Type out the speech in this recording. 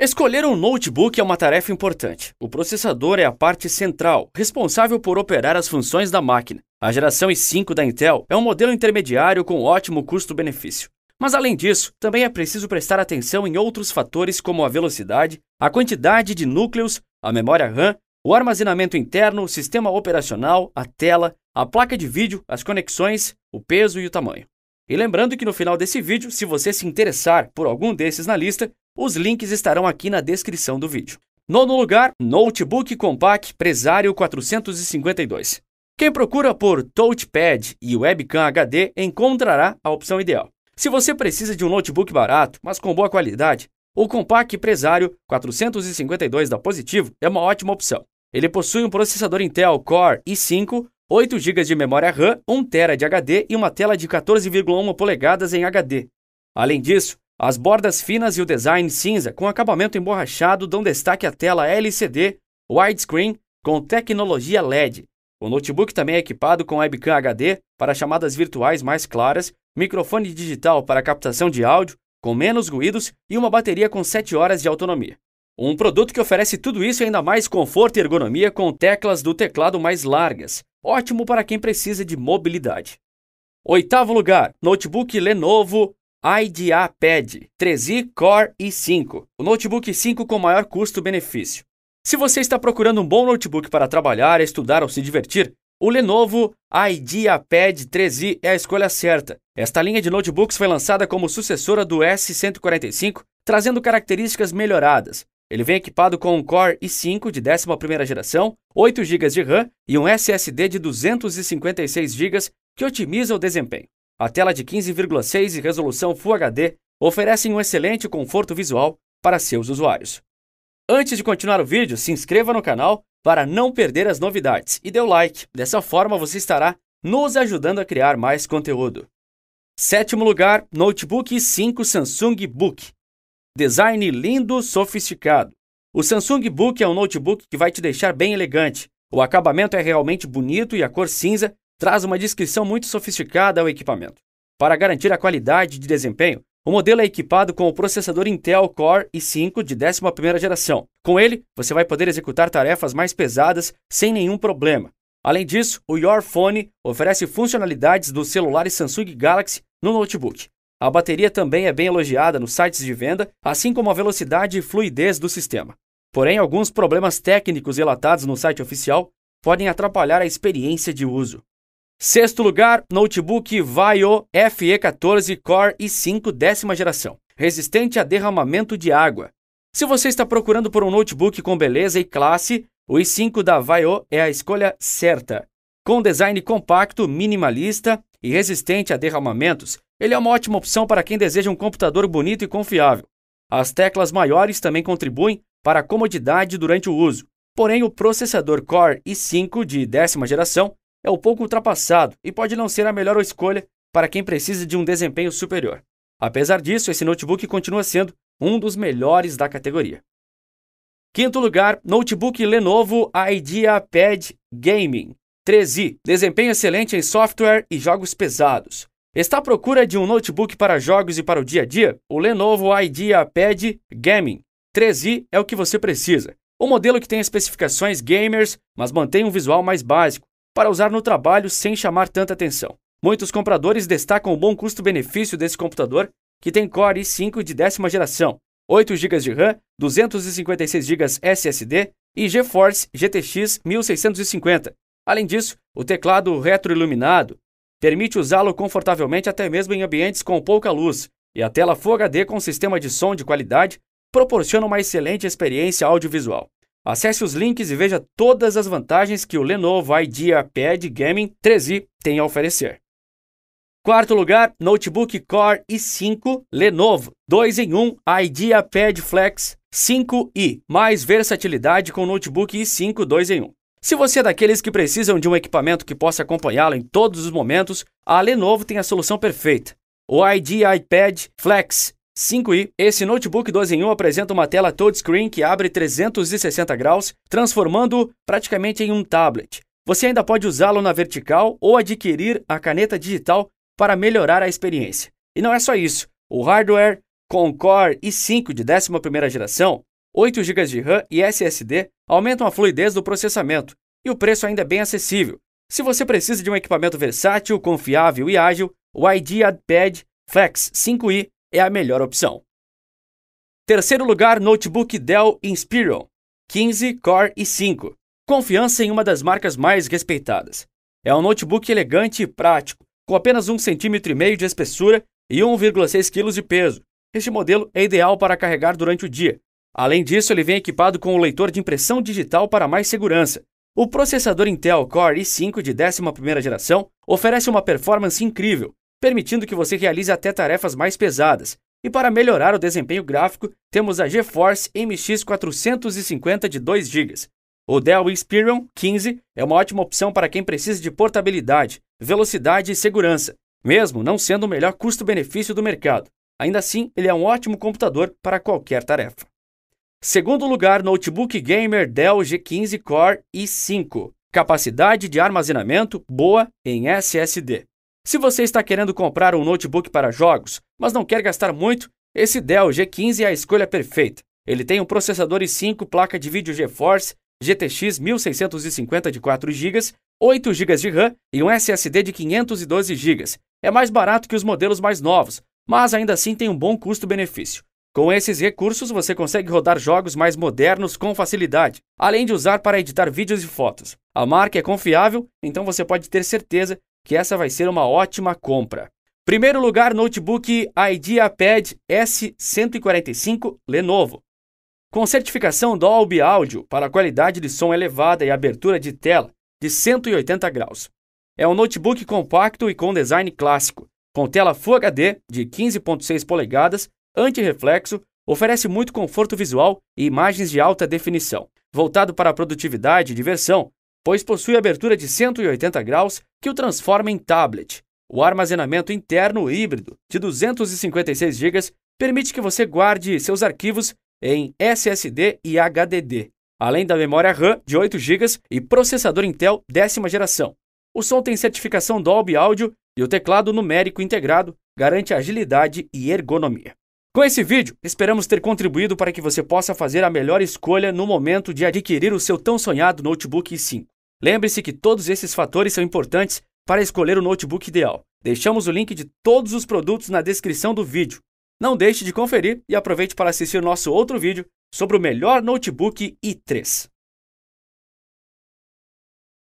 Escolher um notebook é uma tarefa importante. O processador é a parte central, responsável por operar as funções da máquina. A geração i5 da Intel é um modelo intermediário com ótimo custo-benefício. Mas além disso, também é preciso prestar atenção em outros fatores como a velocidade, a quantidade de núcleos, a memória RAM, o armazenamento interno, o sistema operacional, a tela, a placa de vídeo, as conexões, o peso e o tamanho. E lembrando que no final desse vídeo, se você se interessar por algum desses na lista, os links estarão aqui na descrição do vídeo. Nono lugar, Notebook Compact Presário 452. Quem procura por touchpad e webcam HD encontrará a opção ideal. Se você precisa de um notebook barato, mas com boa qualidade, o Compact Presário 452 da Positivo é uma ótima opção. Ele possui um processador Intel Core i5, 8 GB de memória RAM, 1 TB de HD e uma tela de 14,1 polegadas em HD. Além disso, as bordas finas e o design cinza com acabamento emborrachado dão destaque à tela LCD widescreen com tecnologia LED. O notebook também é equipado com webcam HD para chamadas virtuais mais claras, microfone digital para captação de áudio, com menos ruídos e uma bateria com 7 horas de autonomia. Um produto que oferece tudo isso e ainda mais conforto e ergonomia com teclas do teclado mais largas. Ótimo para quem precisa de mobilidade. Oitavo lugar, notebook Lenovo IdeaPad 3i Core i5, o notebook 5 com maior custo-benefício. Se você está procurando um bom notebook para trabalhar, estudar ou se divertir, o Lenovo IdeaPad 3i é a escolha certa. Esta linha de notebooks foi lançada como sucessora do S145, trazendo características melhoradas. Ele vem equipado com um Core i5 de 11ª geração, 8 GB de RAM e um SSD de 256 GB que otimiza o desempenho. A tela de 15,6 e resolução Full HD oferecem um excelente conforto visual para seus usuários. Antes de continuar o vídeo, se inscreva no canal para não perder as novidades e dê o like. Dessa forma você estará nos ajudando a criar mais conteúdo. Sétimo lugar, notebook 5 Samsung Book. Design lindo, sofisticado. O Samsung Book é um notebook que vai te deixar bem elegante. O acabamento é realmente bonito e a cor cinza traz uma descrição muito sofisticada ao equipamento. Para garantir a qualidade de desempenho, o modelo é equipado com o processador Intel Core i5 de 11ª geração. Com ele, você vai poder executar tarefas mais pesadas sem nenhum problema. Além disso, o Your Phone oferece funcionalidades dos celulares Samsung Galaxy no notebook. A bateria também é bem elogiada nos sites de venda, assim como a velocidade e fluidez do sistema. Porém, alguns problemas técnicos relatados no site oficial podem atrapalhar a experiência de uso. Sexto lugar, notebook VAIO FE14 Core i5 décima geração, resistente a derramamento de água. Se você está procurando por um notebook com beleza e classe, o i5 da VAIO é a escolha certa. Com design compacto, minimalista e resistente a derramamentos, ele é uma ótima opção para quem deseja um computador bonito e confiável. As teclas maiores também contribuem para a comodidade durante o uso. Porém, o processador Core i5 de décima geração é um pouco ultrapassado e pode não ser a melhor escolha para quem precisa de um desempenho superior. Apesar disso, esse notebook continua sendo um dos melhores da categoria. Quinto lugar, notebook Lenovo IdeaPad Gaming 3i, desempenho excelente em software e jogos pesados. Está à procura de um notebook para jogos e para o dia a dia? O Lenovo IdeaPad Gaming 3i é o que você precisa. Um modelo que tem especificações gamers, mas mantém um visual mais básico para usar no trabalho sem chamar tanta atenção. Muitos compradores destacam o bom custo-benefício desse computador, que tem Core i5 de décima geração, 8 GB de RAM, 256 GB SSD e GeForce GTX 1650. Além disso, o teclado retroiluminado permite usá-lo confortavelmente até mesmo em ambientes com pouca luz, e a tela Full HD com sistema de som de qualidade proporciona uma excelente experiência audiovisual. Acesse os links e veja todas as vantagens que o Lenovo IdeaPad Gaming 3i tem a oferecer. Quarto lugar, notebook Core i5 Lenovo 2 em 1 IdeaPad Flex 5i, mais versatilidade com notebook i5 2 em 1. Se você é daqueles que precisam de um equipamento que possa acompanhá-lo em todos os momentos, a Lenovo tem a solução perfeita. O IdeaPad Flex 5i. Esse notebook 2 em 1 apresenta uma tela touchscreen que abre 360 graus, transformando praticamente em um tablet. Você ainda pode usá-lo na vertical ou adquirir a caneta digital para melhorar a experiência. E não é só isso. O hardware com Core i5 de 11ª geração, 8 GB de RAM e SSD aumentam a fluidez do processamento e o preço ainda é bem acessível. Se você precisa de um equipamento versátil, confiável e ágil, o IdeaPad Flex 5i é a melhor opção. Terceiro lugar, notebook Dell Inspiron 15 Core i5. Confiança em uma das marcas mais respeitadas. É um notebook elegante e prático, com apenas 1,5 cm de espessura e 1,6 kg de peso. Este modelo é ideal para carregar durante o dia. Além disso, ele vem equipado com o um leitor de impressão digital para mais segurança. O processador Intel Core i5 de 11ª geração oferece uma performance incrível, permitindo que você realize até tarefas mais pesadas. E para melhorar o desempenho gráfico, temos a GeForce MX 450 de 2 GB. O Dell Inspiron 15 é uma ótima opção para quem precisa de portabilidade, velocidade e segurança, mesmo não sendo o melhor custo-benefício do mercado. Ainda assim, ele é um ótimo computador para qualquer tarefa. Segundo lugar, notebook gamer Dell G15 Core i5. Capacidade de armazenamento boa em SSD. Se você está querendo comprar um notebook para jogos, mas não quer gastar muito, esse Dell G15 é a escolha perfeita. Ele tem um processador i5, placa de vídeo GeForce, GTX 1650 de 4 GB, 8 GB de RAM e um SSD de 512 GB. É mais barato que os modelos mais novos, mas ainda assim tem um bom custo-benefício. Com esses recursos, você consegue rodar jogos mais modernos com facilidade, além de usar para editar vídeos e fotos. A marca é confiável, então você pode ter certeza que essa vai ser uma ótima compra. Primeiro lugar, notebook IdeaPad S145 Lenovo. Com certificação Dolby Audio para qualidade de som elevada e abertura de tela de 180 graus. É um notebook compacto e com design clássico, com tela Full HD de 15.6 polegadas, anti-reflexo, oferece muito conforto visual e imagens de alta definição. Voltado para a produtividade e diversão, pois possui abertura de 180 graus que o transforma em tablet. O armazenamento interno híbrido de 256 GB permite que você guarde seus arquivos em SSD e HDD, além da memória RAM de 8 GB e processador Intel décima geração. O som tem certificação Dolby Audio e o teclado numérico integrado garante agilidade e ergonomia. Com esse vídeo, esperamos ter contribuído para que você possa fazer a melhor escolha no momento de adquirir o seu tão sonhado notebook i5. Lembre-se que todos esses fatores são importantes para escolher o notebook ideal. Deixamos o link de todos os produtos na descrição do vídeo. Não deixe de conferir e aproveite para assistir nosso outro vídeo sobre o melhor notebook i3.